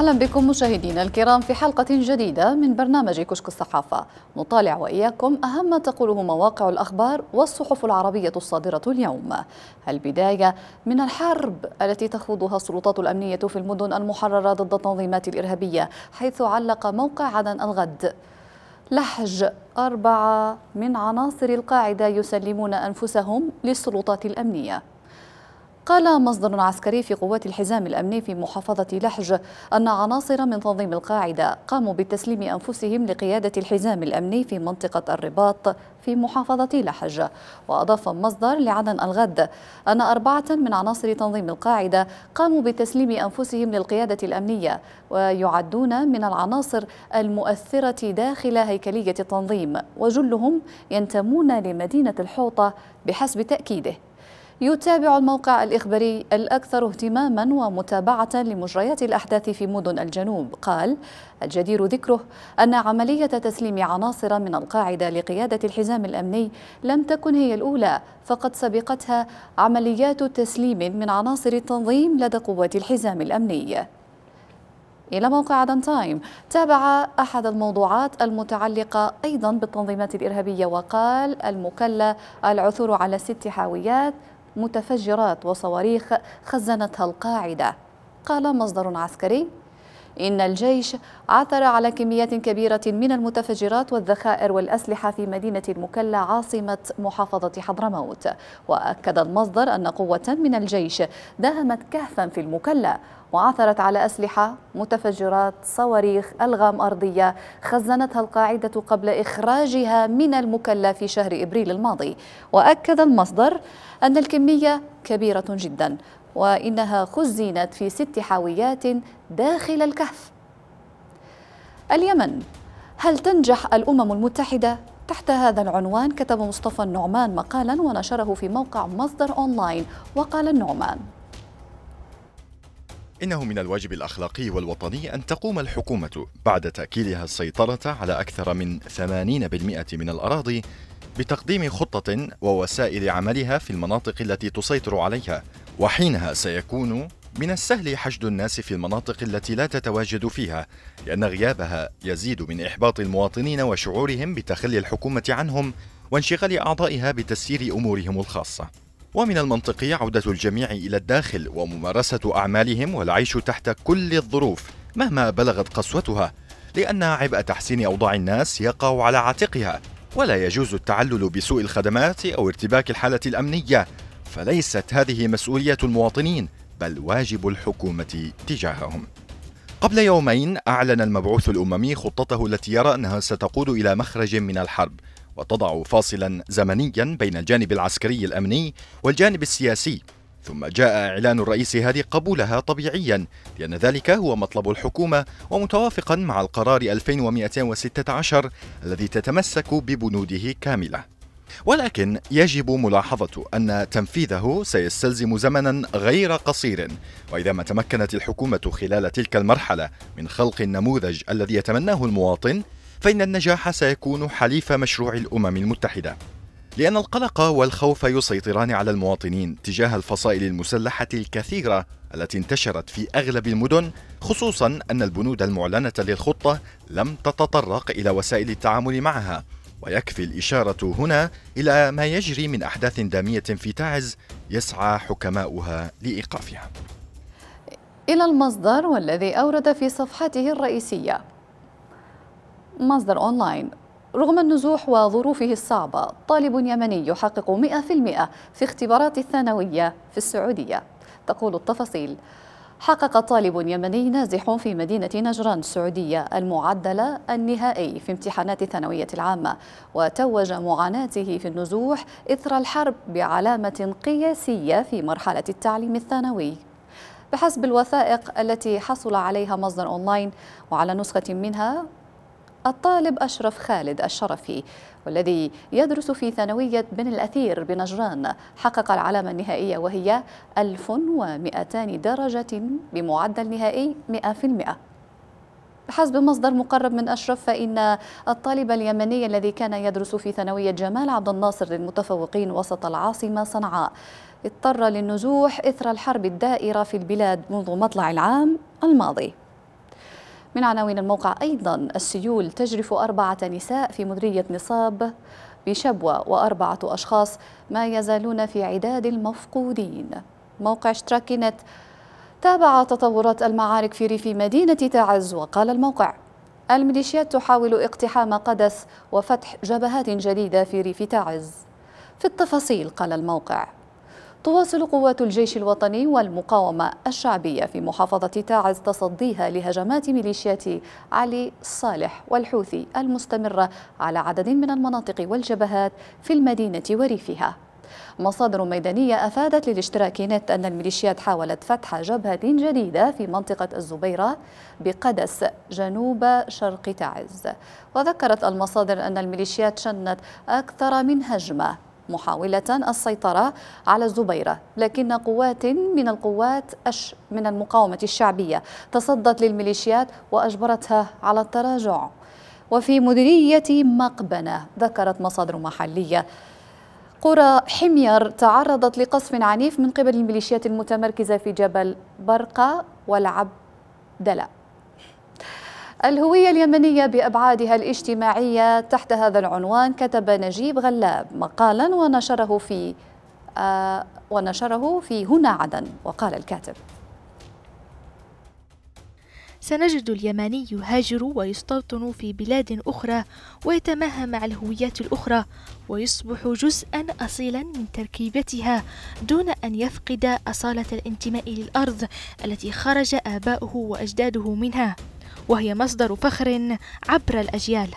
أهلا بكم مشاهدينا الكرام في حلقة جديدة من برنامج كشك الصحافة نطالع وإياكم أهم ما تقوله مواقع الأخبار والصحف العربية الصادرة اليوم البداية من الحرب التي تخوضها السلطات الأمنية في المدن المحررة ضد التنظيمات الإرهابية حيث علق موقع عدن الغد لحج أربعة من عناصر القاعدة يسلمون أنفسهم للسلطات الأمنية قال مصدر عسكري في قوات الحزام الأمني في محافظة لحج أن عناصر من تنظيم القاعدة قاموا بتسليم أنفسهم لقيادة الحزام الأمني في منطقة الرباط في محافظة لحج وأضاف مصدر لعدن الغد أن أربعة من عناصر تنظيم القاعدة قاموا بتسليم أنفسهم للقيادة الأمنية ويعدون من العناصر المؤثرة داخل هيكلية التنظيم وجلهم ينتمون لمدينة الحوطة بحسب تأكيده يتابع الموقع الإخباري الأكثر اهتماما ومتابعة لمجريات الأحداث في مدن الجنوب قال الجدير ذكره أن عملية تسليم عناصر من القاعدة لقيادة الحزام الأمني لم تكن هي الأولى فقد سبقتها عمليات تسليم من عناصر التنظيم لدى قوات الحزام الأمني إلى موقع عدن تايم تابع أحد الموضوعات المتعلقة أيضا بالتنظيمات الإرهابية وقال المكلى العثور على ست حاويات متفجرات وصواريخ خزنتها القاعدة قال مصدر عسكري إن الجيش عثر على كميات كبيرة من المتفجرات والذخائر والأسلحة في مدينة المكلا عاصمة محافظة حضرموت وأكد المصدر أن قوة من الجيش داهمت كهفا في المكلا وعثرت على أسلحة متفجرات صواريخ ألغام أرضية خزنتها القاعدة قبل إخراجها من المكلا في شهر إبريل الماضي وأكد المصدر أن الكمية كبيرة جدا وإنها خزنت في ست حاويات داخل الكهف اليمن هل تنجح الأمم المتحدة؟ تحت هذا العنوان كتب مصطفى النعمان مقالا ونشره في موقع مصدر أونلاين وقال النعمان إنه من الواجب الأخلاقي والوطني أن تقوم الحكومة بعد تأكيدها السيطرة على أكثر من 80% من الأراضي بتقديم خطة ووسائل عملها في المناطق التي تسيطر عليها وحينها سيكون من السهل حشد الناس في المناطق التي لا تتواجد فيها لأن غيابها يزيد من إحباط المواطنين وشعورهم بتخلي الحكومة عنهم وانشغال أعضائها بتسيير أمورهم الخاصة ومن المنطقي عودة الجميع إلى الداخل وممارسة أعمالهم والعيش تحت كل الظروف مهما بلغت قسوتها لأن عبء تحسين أوضاع الناس يقع على عاتقها ولا يجوز التعلل بسوء الخدمات أو ارتباك الحالة الأمنية فليست هذه مسؤولية المواطنين بل واجب الحكومة تجاههم. قبل يومين أعلن المبعوث الأممي خطته التي يرى أنها ستقود إلى مخرج من الحرب وتضع فاصلا زمنيا بين الجانب العسكري الأمني والجانب السياسي ثم جاء إعلان الرئيس هذه قبولها طبيعيا لأن ذلك هو مطلب الحكومة ومتوافقا مع القرار 2216 الذي تتمسك ببنوده كاملة ولكن يجب ملاحظة أن تنفيذه سيستلزم زمنا غير قصير وإذا ما تمكنت الحكومة خلال تلك المرحلة من خلق النموذج الذي يتمناه المواطن فإن النجاح سيكون حليف مشروع الأمم المتحدة لأن القلق والخوف يسيطران على المواطنين تجاه الفصائل المسلحة الكثيرة التي انتشرت في أغلب المدن خصوصا أن البنود المعلنة للخطة لم تتطرق إلى وسائل التعامل معها ويكفي الإشارة هنا إلى ما يجري من أحداث دامية في تعز يسعى حكماؤها لإيقافها إلى المصدر والذي أورد في صفحته الرئيسية مصدر أونلاين رغم النزوح وظروفه الصعبة طالب يمني يحقق 100% في اختبارات الثانوية في السعودية تقول التفاصيل حقق طالب يمني نازح في مدينة نجران السعودية المعدل النهائي في امتحانات الثانوية العامة وتوج معاناته في النزوح إثر الحرب بعلامة قياسية في مرحلة التعليم الثانوي بحسب الوثائق التي حصل عليها مصدر أونلاين وعلى نسخة منها الطالب أشرف خالد الشرفي والذي يدرس في ثانوية بن الأثير بنجران حقق العلامة النهائية وهي 1200 درجة بمعدل نهائي 100% بحسب مصدر مقرب من أشرف فإن الطالب اليمني الذي كان يدرس في ثانوية جمال عبد الناصر للمتفوقين وسط العاصمة صنعاء اضطر للنزوح إثر الحرب الدائرة في البلاد منذ مطلع العام الماضي من عناوين الموقع أيضا السيول تجرف أربعة نساء في مدرية نصاب بشبوة وأربعة أشخاص ما يزالون في عداد المفقودين موقع اشتراكنت تابع تطورات المعارك في ريف مدينة تعز وقال الموقع الميليشيات تحاول اقتحام قدس وفتح جبهات جديدة في ريف تعز في التفاصيل قال الموقع تواصل قوات الجيش الوطني والمقاومة الشعبية في محافظة تاعز تصديها لهجمات ميليشيات علي صالح والحوثي المستمرة على عدد من المناطق والجبهات في المدينة وريفها مصادر ميدانية أفادت للاشتراك نت أن الميليشيات حاولت فتح جبهة جديدة في منطقة الزبيرة بقدس جنوب شرق تعز وذكرت المصادر أن الميليشيات شنت أكثر من هجمة محاولة السيطرة على الزبيرة لكن قوات من القوات أش من المقاومة الشعبية تصدت للميليشيات وأجبرتها على التراجع وفي مديرية مقبنة ذكرت مصادر محلية قرى حمير تعرضت لقصف عنيف من قبل الميليشيات المتمركزة في جبل برقة والعبدلة الهوية اليمنية بأبعادها الاجتماعية تحت هذا العنوان كتب نجيب غلاب مقالا ونشره في آه ونشره في هنا عدن وقال الكاتب سنجد اليماني يهاجر ويستوطن في بلاد أخرى ويتماهى مع الهويات الأخرى ويصبح جزءا أصيلا من تركيبتها دون أن يفقد أصالة الانتماء للأرض التي خرج آباؤه وأجداده منها وهي مصدر فخر عبر الأجيال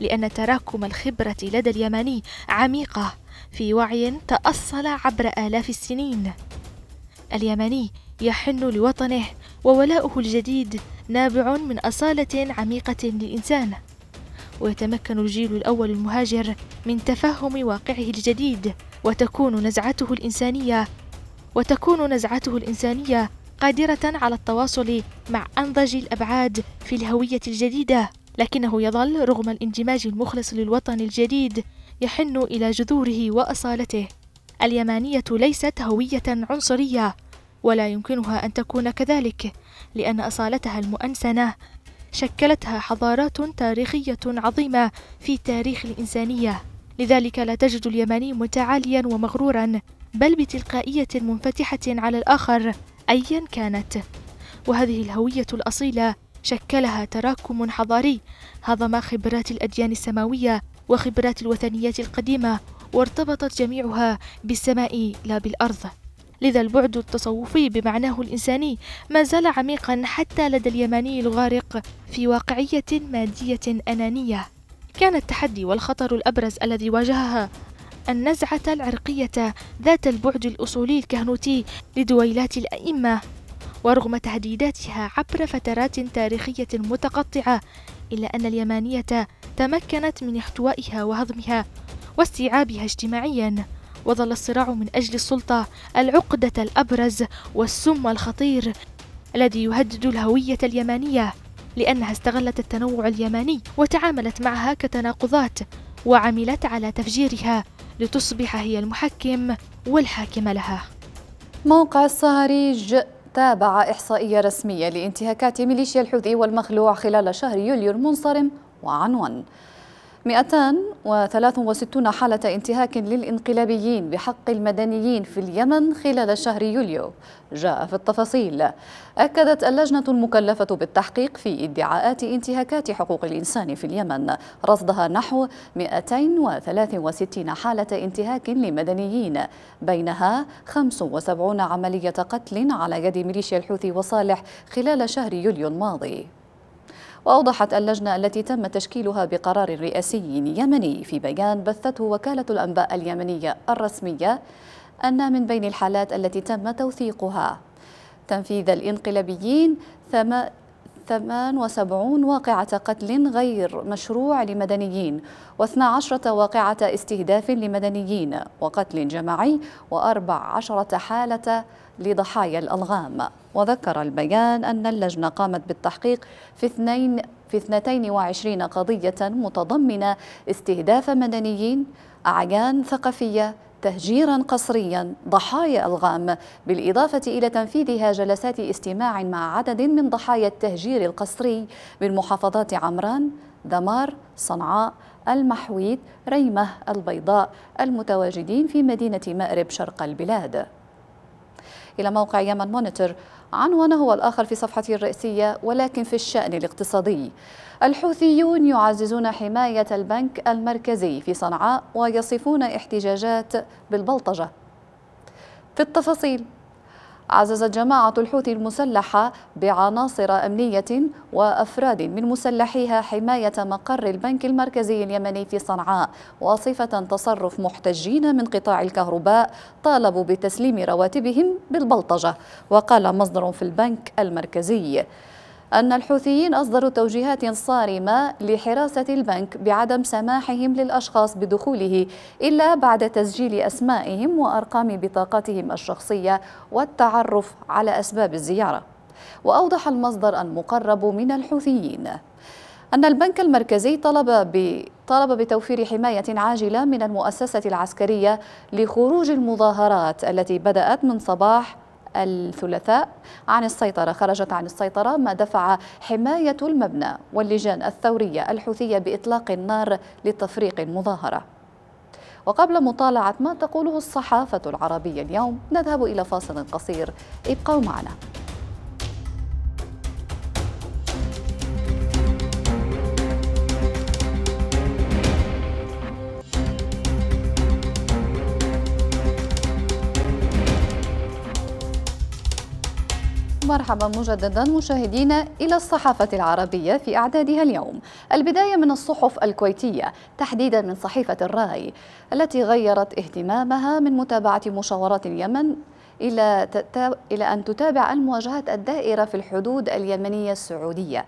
لأن تراكم الخبرة لدى اليمني عميقة في وعي تأصل عبر آلاف السنين اليمني يحن لوطنه وولاؤه الجديد نابع من أصالة عميقة للإنسان ويتمكن الجيل الأول المهاجر من تفهم واقعه الجديد وتكون نزعته الإنسانية وتكون نزعته الإنسانية قادرة على التواصل مع أنضج الأبعاد في الهوية الجديدة لكنه يظل رغم الاندماج المخلص للوطن الجديد يحن إلى جذوره وأصالته اليمانية ليست هوية عنصرية ولا يمكنها أن تكون كذلك لأن أصالتها المؤنسنة شكلتها حضارات تاريخية عظيمة في تاريخ الإنسانية لذلك لا تجد اليماني متعاليا ومغرورا بل بتلقائية منفتحة على الآخر أيا كانت وهذه الهوية الأصيلة شكلها تراكم حضاري هضم خبرات الأديان السماوية وخبرات الوثنيات القديمة وارتبطت جميعها بالسماء لا بالأرض لذا البعد التصوفي بمعناه الإنساني ما زال عميقا حتى لدى اليماني الغارق في واقعية مادية أنانية كان التحدي والخطر الأبرز الذي واجهها النزعة العرقية ذات البعد الأصولي الكهنوتي لدويلات الأئمة ورغم تهديداتها عبر فترات تاريخية متقطعة إلا أن اليمانية تمكنت من احتوائها وهضمها واستيعابها اجتماعيا وظل الصراع من أجل السلطة العقدة الأبرز والسم الخطير الذي يهدد الهوية اليمانية لأنها استغلت التنوع اليماني وتعاملت معها كتناقضات وعملت على تفجيرها لتصبح هي المحكم والحاكم لها موقع الصهاريج تابع إحصائية رسمية لانتهاكات ميليشيا الحوثي والمخلوع خلال شهر يوليو المنصرم وعنوان 263 حالة انتهاك للانقلابيين بحق المدنيين في اليمن خلال شهر يوليو جاء في التفاصيل أكدت اللجنة المكلفة بالتحقيق في ادعاءات انتهاكات حقوق الإنسان في اليمن رصدها نحو 263 حالة انتهاك لمدنيين بينها 75 عملية قتل على يد ميليشيا الحوثي وصالح خلال شهر يوليو الماضي وأوضحت اللجنة التي تم تشكيلها بقرار رئاسي يمني في بيان بثته وكالة الأنباء اليمنية الرسمية أن من بين الحالات التي تم توثيقها تنفيذ الانقلابيين 78 واقعة قتل غير مشروع لمدنيين و12 واقعة استهداف لمدنيين وقتل جماعي و14 حالة لضحايا الألغام وذكر البيان أن اللجنة قامت بالتحقيق في اثنين في 22 قضية متضمنة استهداف مدنيين أعيان ثقافية تهجيرا قسريا ضحايا الغام بالإضافة إلى تنفيذها جلسات استماع مع عدد من ضحايا التهجير القسري من محافظات عمران دمار صنعاء المحويد ريمه البيضاء المتواجدين في مدينة مأرب شرق البلاد إلى موقع يمن مونيتور عنوانه الآخر في صفحته الرئيسية ولكن في الشأن الاقتصادي الحوثيون يعززون حماية البنك المركزي في صنعاء ويصفون احتجاجات بالبلطجة في التفاصيل عززت جماعة الحوثي المسلحة بعناصر أمنية وأفراد من مسلحيها حماية مقر البنك المركزي اليمني في صنعاء واصفة تصرف محتجين من قطاع الكهرباء طالبوا بتسليم رواتبهم بالبلطجة وقال مصدر في البنك المركزي أن الحوثيين أصدروا توجيهات صارمة لحراسة البنك بعدم سماحهم للأشخاص بدخوله إلا بعد تسجيل أسمائهم وأرقام بطاقتهم الشخصية والتعرف على أسباب الزيارة وأوضح المصدر المقرب من الحوثيين أن البنك المركزي طلب ب... طلب بتوفير حماية عاجلة من المؤسسة العسكرية لخروج المظاهرات التي بدأت من صباح الثلاثاء عن السيطرة خرجت عن السيطرة ما دفع حماية المبنى واللجان الثورية الحوثية بإطلاق النار لتفريق المظاهرة وقبل مطالعة ما تقوله الصحافة العربية اليوم نذهب إلى فاصل قصير ابقوا معنا ومرحبا مجددا مشاهدينا إلى الصحافة العربية في أعدادها اليوم البداية من الصحف الكويتية تحديدا من صحيفة الرأي التي غيرت اهتمامها من متابعة مشاورات اليمن إلى, إلى أن تتابع المواجهات الدائرة في الحدود اليمنية السعودية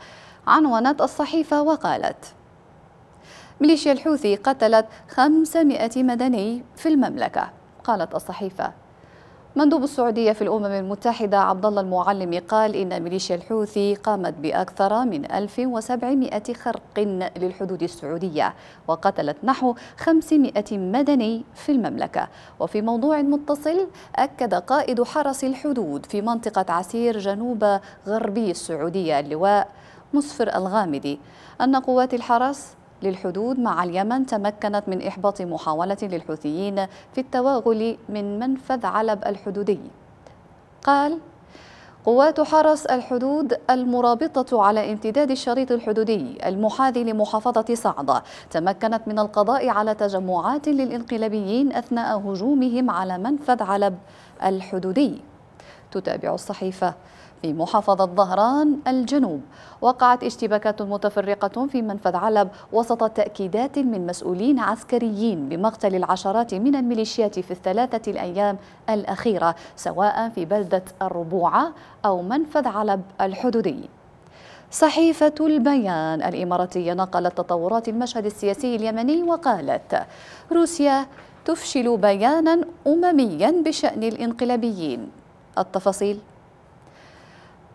عنونت الصحيفة وقالت ميليشيا الحوثي قتلت 500 مدني في المملكة قالت الصحيفة مندوب السعودية في الأمم المتحدة عبد الله المعلم قال إن ميليشيا الحوثي قامت بأكثر من 1700 خرق للحدود السعودية وقتلت نحو 500 مدني في المملكة وفي موضوع متصل أكد قائد حرس الحدود في منطقة عسير جنوب غربي السعودية اللواء مسفر الغامدي أن قوات الحرس للحدود مع اليمن تمكنت من إحباط محاولة للحوثيين في التواغل من منفذ علب الحدودي قال قوات حرس الحدود المرابطة على امتداد الشريط الحدودي المحاذي لمحافظة صعدة تمكنت من القضاء على تجمعات للإنقلابيين أثناء هجومهم على منفذ علب الحدودي تتابع الصحيفة في محافظة ظهران الجنوب وقعت اشتباكات متفرقة في منفذ علب وسط تأكيدات من مسؤولين عسكريين بمقتل العشرات من الميليشيات في الثلاثة الأيام الأخيرة سواء في بلدة الربوعة أو منفذ علب الحدودي صحيفة البيان الإماراتية نقلت تطورات المشهد السياسي اليمني وقالت روسيا تفشل بيانا أمميا بشأن الإنقلابيين التفاصيل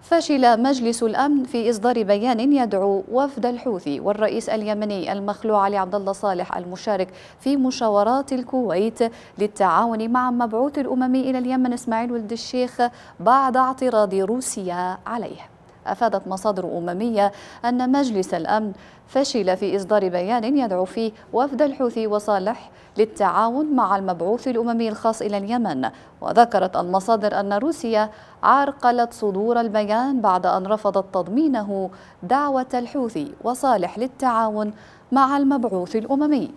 فشل مجلس الأمن في إصدار بيان يدعو وفد الحوثي والرئيس اليمني المخلوع علي عبد الله صالح المشارك في مشاورات الكويت للتعاون مع مبعوث الأممي إلى اليمن إسماعيل ولد الشيخ بعد اعتراض روسيا عليه أفادت مصادر أممية أن مجلس الأمن فشل في إصدار بيان يدعو فيه وفد الحوثي وصالح للتعاون مع المبعوث الأممي الخاص إلى اليمن وذكرت المصادر أن روسيا عرقلت صدور البيان بعد أن رفضت تضمينه دعوة الحوثي وصالح للتعاون مع المبعوث الأممي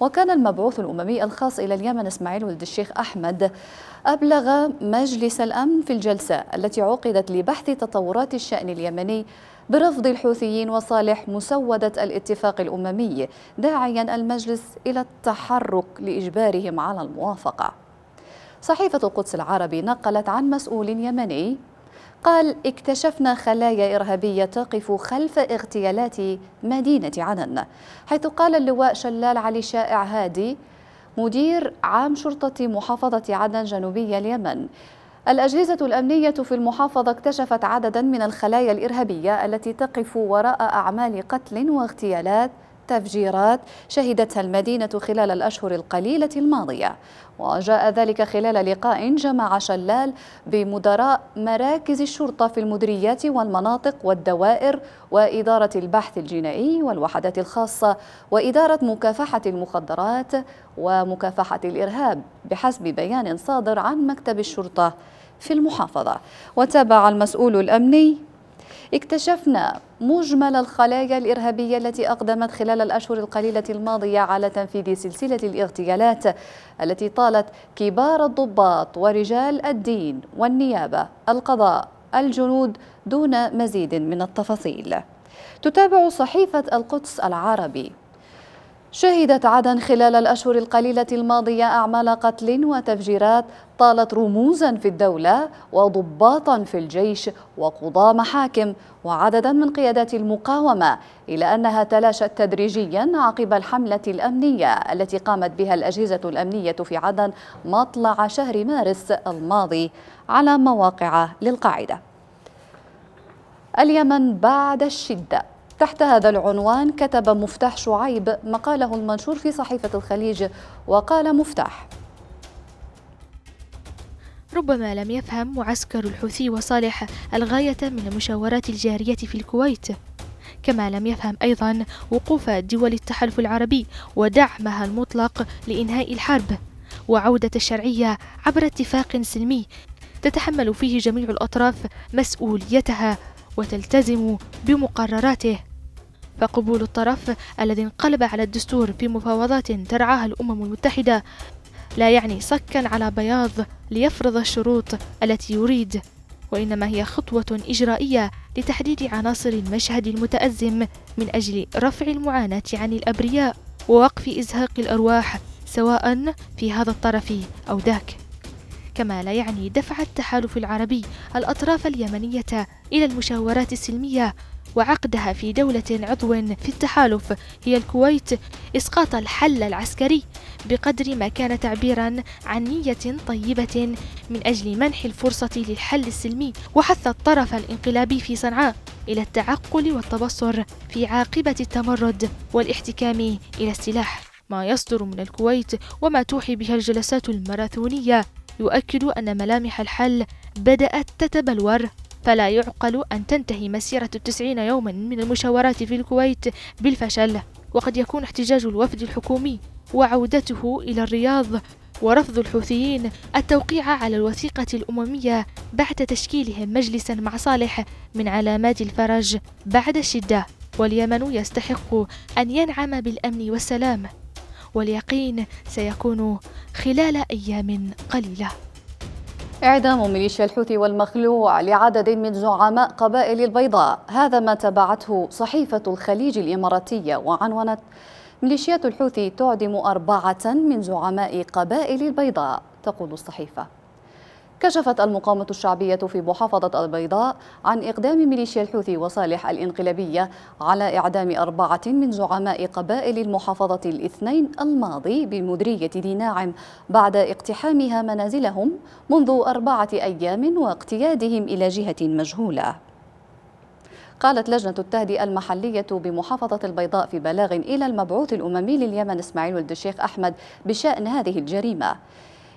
وكان المبعوث الأممي الخاص إلى اليمن إسماعيل ولد الشيخ أحمد أبلغ مجلس الأمن في الجلسة التي عقدت لبحث تطورات الشأن اليمني برفض الحوثيين وصالح مسودة الاتفاق الأممي داعيا المجلس إلى التحرك لإجبارهم على الموافقة صحيفة القدس العربي نقلت عن مسؤول يمني قال اكتشفنا خلايا إرهابية تقف خلف اغتيالات مدينة عنن حيث قال اللواء شلال علي شائع هادي مدير عام شرطة محافظة عدن جنوبية اليمن الأجهزة الأمنية في المحافظة اكتشفت عددا من الخلايا الإرهابية التي تقف وراء أعمال قتل واغتيالات التفجيرات شهدتها المدينة خلال الأشهر القليلة الماضية وجاء ذلك خلال لقاء جمع شلال بمدراء مراكز الشرطة في المدريات والمناطق والدوائر وإدارة البحث الجنائي والوحدات الخاصة وإدارة مكافحة المخدرات ومكافحة الإرهاب بحسب بيان صادر عن مكتب الشرطة في المحافظة وتابع المسؤول الأمني اكتشفنا مجمل الخلايا الإرهابية التي أقدمت خلال الأشهر القليلة الماضية على تنفيذ سلسلة الاغتيالات التي طالت كبار الضباط ورجال الدين والنيابة القضاء الجنود دون مزيد من التفاصيل تتابع صحيفة القدس العربي شهدت عدن خلال الأشهر القليلة الماضية أعمال قتل وتفجيرات طالت رموزا في الدولة وضباطا في الجيش وقضاء محاكم وعددا من قيادات المقاومة إلى أنها تلاشت تدريجيا عقب الحملة الأمنية التي قامت بها الأجهزة الأمنية في عدن مطلع شهر مارس الماضي على مواقع للقاعدة اليمن بعد الشده تحت هذا العنوان كتب مفتاح شعيب مقاله المنشور في صحيفة الخليج وقال مفتاح ربما لم يفهم معسكر الحوثي وصالح الغاية من المشاورات الجارية في الكويت كما لم يفهم أيضا وقوف دول التحالف العربي ودعمها المطلق لإنهاء الحرب وعودة الشرعية عبر اتفاق سلمي تتحمل فيه جميع الأطراف مسؤوليتها وتلتزم بمقرراته فقبول الطرف الذي انقلب على الدستور في مفاوضات ترعاها الأمم المتحدة لا يعني صكا على بياض ليفرض الشروط التي يريد وإنما هي خطوة إجرائية لتحديد عناصر المشهد المتأزم من أجل رفع المعاناة عن الأبرياء ووقف إزهاق الأرواح سواء في هذا الطرف أو ذاك كما لا يعني دفع التحالف العربي الأطراف اليمنية إلى المشاورات السلمية وعقدها في دولة عضو في التحالف هي الكويت إسقاط الحل العسكري بقدر ما كان تعبيرا عن نية طيبة من أجل منح الفرصة للحل السلمي وحث الطرف الانقلابي في صنعاء إلى التعقل والتبصر في عاقبة التمرد والاحتكام إلى السلاح ما يصدر من الكويت وما توحي بها الجلسات الماراثونية يؤكد أن ملامح الحل بدأت تتبلور فلا يعقل أن تنتهي مسيرة التسعين يوما من المشاورات في الكويت بالفشل وقد يكون احتجاج الوفد الحكومي وعودته إلى الرياض ورفض الحوثيين التوقيع على الوثيقة الأممية بعد تشكيلهم مجلسا مع صالح من علامات الفرج بعد الشدة واليمن يستحق أن ينعم بالأمن والسلام واليقين سيكون خلال أيام قليلة إعدام ميليشيا الحوثي والمخلوع لعدد من زعماء قبائل البيضاء هذا ما تبعته صحيفة الخليج الإماراتية وعنونت ميليشيات الحوثي تعدم أربعة من زعماء قبائل البيضاء تقول الصحيفة كشفت المقاومة الشعبية في محافظة البيضاء عن إقدام ميليشيا الحوثي وصالح الإنقلابية على إعدام أربعة من زعماء قبائل المحافظة الاثنين الماضي بمدرية دي ناعم بعد اقتحامها منازلهم منذ أربعة أيام واقتيادهم إلى جهة مجهولة قالت لجنة التهدئة المحلية بمحافظة البيضاء في بلاغ إلى المبعوث الأممي لليمن إسماعيل ولد الشيخ أحمد بشأن هذه الجريمة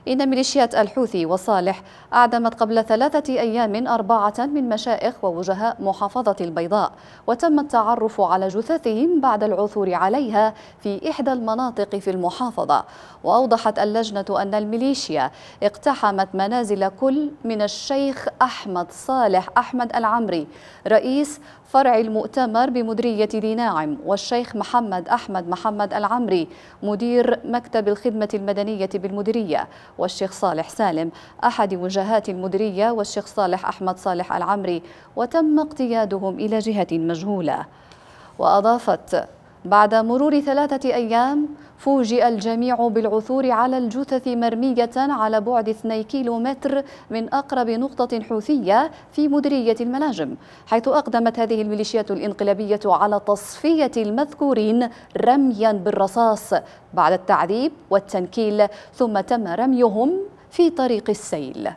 إن ميليشيات الحوثي وصالح أعدمت قبل ثلاثة أيام أربعة من مشائخ ووجهاء محافظة البيضاء وتم التعرف على جثثهم بعد العثور عليها في إحدى المناطق في المحافظة وأوضحت اللجنة أن الميليشيا اقتحمت منازل كل من الشيخ أحمد صالح أحمد العمري رئيس فرع المؤتمر بمديرية ذي ناعم والشيخ محمد أحمد محمد العمري مدير مكتب الخدمة المدنية بالمديرية والشيخ صالح سالم أحد وجهات المديرية والشيخ صالح أحمد صالح العمري وتم اقتيادهم إلى جهة مجهولة وأضافت بعد مرور ثلاثة أيام فوجئ الجميع بالعثور على الجثث مرمية على بعد 2 كيلومتر من أقرب نقطة حوثية في مديرية المناجم حيث أقدمت هذه الميليشيات الإنقلابية على تصفية المذكورين رميا بالرصاص بعد التعذيب والتنكيل ثم تم رميهم في طريق السيل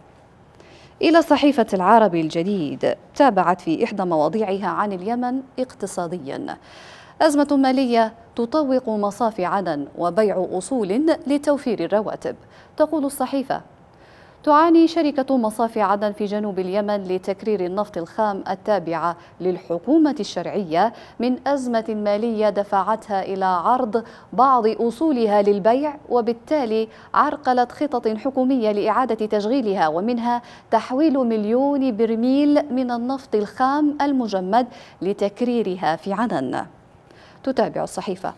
إلى صحيفة العربي الجديد تابعت في إحدى مواضيعها عن اليمن اقتصادياً أزمة مالية تطوق مصافي عدن وبيع أصول لتوفير الرواتب تقول الصحيفة تعاني شركة مصافي عدن في جنوب اليمن لتكرير النفط الخام التابعة للحكومة الشرعية من أزمة مالية دفعتها إلى عرض بعض أصولها للبيع وبالتالي عرقلت خطط حكومية لإعادة تشغيلها ومنها تحويل مليون برميل من النفط الخام المجمد لتكريرها في عدن تتابع الصحيفة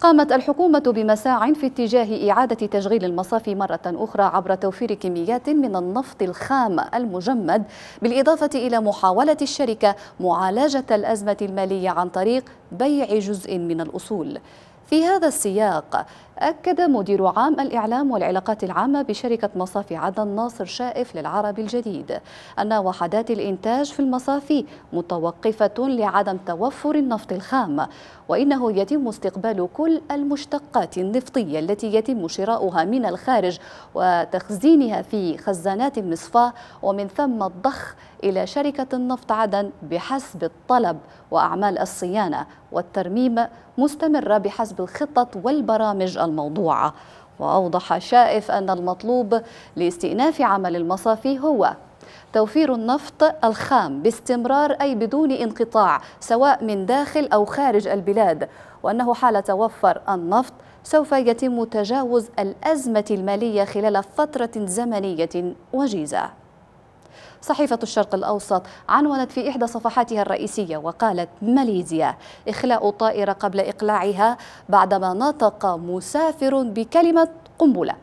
قامت الحكومة بمساع في اتجاه إعادة تشغيل المصافي مرة أخرى عبر توفير كميات من النفط الخام المجمد بالإضافة إلى محاولة الشركة معالجة الأزمة المالية عن طريق بيع جزء من الأصول في هذا السياق أكد مدير عام الإعلام والعلاقات العامة بشركة مصافي عدن ناصر شائف للعربي الجديد أن وحدات الإنتاج في المصافي متوقفة لعدم توفر النفط الخام وإنه يتم استقبال كل المشتقات النفطية التي يتم شراؤها من الخارج وتخزينها في خزانات المصفاة ومن ثم الضخ إلى شركة النفط عدن بحسب الطلب وأعمال الصيانة والترميم مستمرة بحسب الخطط والبرامج الموضوعة وأوضح شائف أن المطلوب لاستئناف عمل المصافي هو توفير النفط الخام باستمرار أي بدون انقطاع سواء من داخل أو خارج البلاد وأنه حال توفر النفط سوف يتم تجاوز الأزمة المالية خلال فترة زمنية وجيزة صحيفة الشرق الأوسط عنونت في إحدى صفحاتها الرئيسية وقالت ماليزيا إخلاء طائرة قبل إقلاعها بعدما نطق مسافر بكلمة قنبلة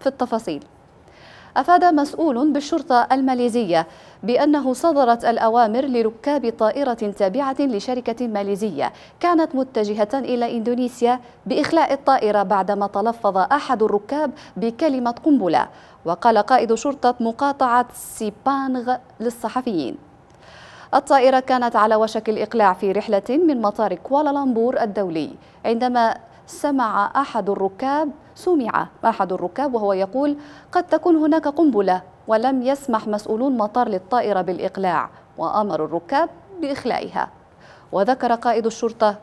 في التفاصيل أفاد مسؤول بالشرطة الماليزية بأنه صدرت الأوامر لركاب طائرة تابعة لشركة ماليزية كانت متجهة إلى إندونيسيا بإخلاء الطائرة بعدما تلفظ أحد الركاب بكلمة قنبلة وقال قائد شرطة مقاطعة سيبانغ للصحفيين الطائرة كانت على وشك الإقلاع في رحلة من مطار كوالالمبور الدولي عندما سمع أحد الركاب سمع أحد الركاب وهو يقول قد تكون هناك قنبلة ولم يسمح مسؤولو المطار للطائرة بالإقلاع وأمر الركاب بإخلائها وذكر قائد الشرطة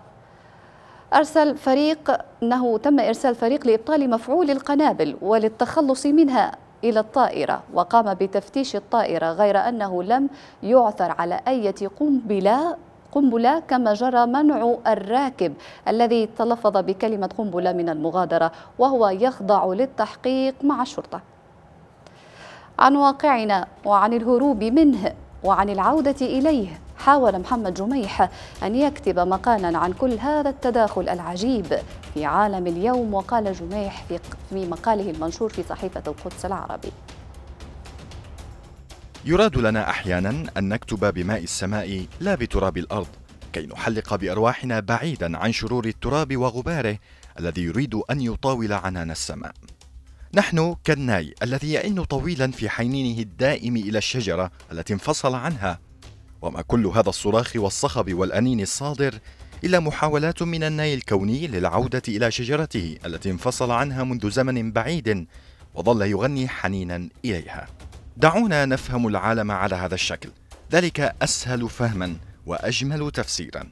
أرسل فريق أنه تم إرسال فريق لإبطال مفعول القنابل وللتخلص منها إلى الطائرة وقام بتفتيش الطائرة غير أنه لم يعثر على أي قنبلة قنبلة كما جرى منع الراكب الذي تلفظ بكلمة قنبلة من المغادرة وهو يخضع للتحقيق مع الشرطة عن واقعنا وعن الهروب منه وعن العودة إليه حاول محمد جميح أن يكتب مقالا عن كل هذا التداخل العجيب في عالم اليوم وقال جميح في مقاله المنشور في صحيفة القدس العربي يراد لنا أحيانا أن نكتب بماء السماء لا بتراب الأرض كي نحلق بأرواحنا بعيدا عن شرور التراب وغباره الذي يريد أن يطاول عنان السماء نحن كالناي الذي يئن طويلا في حنينه الدائم إلى الشجرة التي انفصل عنها وما كل هذا الصراخ والصخب والأنين الصادر إلا محاولات من الناي الكوني للعودة إلى شجرته التي انفصل عنها منذ زمن بعيد وظل يغني حنينا إليها. دعونا نفهم العالم على هذا الشكل، ذلك أسهل فهما وأجمل تفسيرا.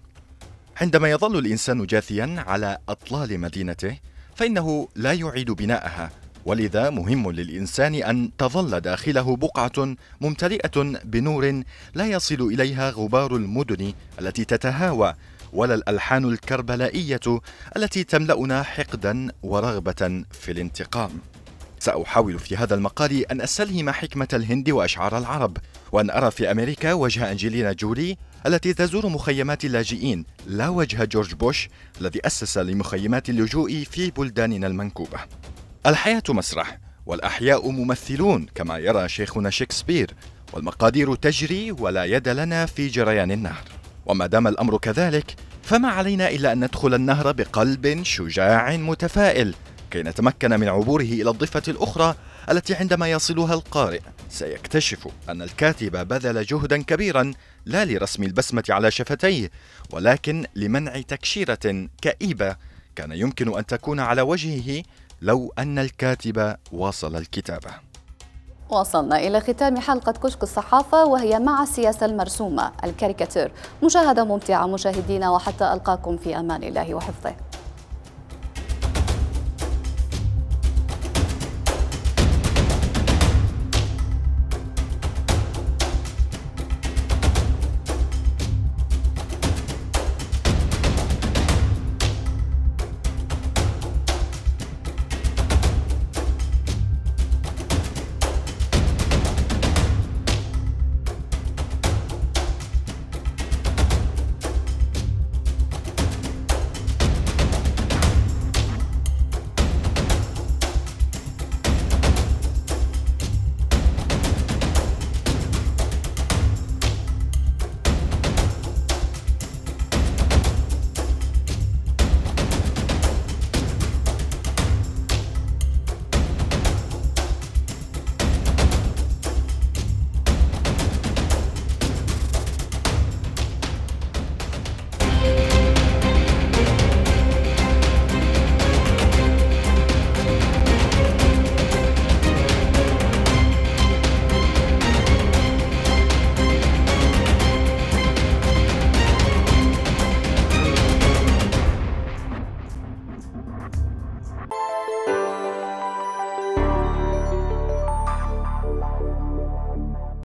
عندما يظل الإنسان جاثيا على أطلال مدينته فإنه لا يعيد بناءها ولذا مهم للإنسان أن تظل داخله بقعة ممتلئة بنور لا يصل إليها غبار المدن التي تتهاوى ولا الألحان الكربلائية التي تملأنا حقدا ورغبة في الانتقام سأحاول في هذا المقال أن أستلهم حكمة الهند وأشعار العرب وأن أرى في أمريكا وجه أنجلينا جولي التي تزور مخيمات اللاجئين لا وجه جورج بوش الذي أسس لمخيمات اللجوء في بلداننا المنكوبة الحياة مسرح والأحياء ممثلون كما يرى شيخنا شكسبير والمقادير تجري ولا يد لنا في جريان النهر وما دام الأمر كذلك فما علينا إلا أن ندخل النهر بقلب شجاع متفائل كي نتمكن من عبوره إلى الضفة الأخرى التي عندما يصلها القارئ سيكتشف أن الكاتب بذل جهدا كبيرا لا لرسم البسمة على شفتيه ولكن لمنع تكشيرة كئيبة كان يمكن أن تكون على وجهه لو أن الكاتب واصل الكتابة وصلنا إلى ختام حلقة كشك الصحافة وهي مع السياسة المرسومة الكاريكاتير مشاهدة ممتعة مشاهدينا وحتى ألقاكم في أمان الله وحفظه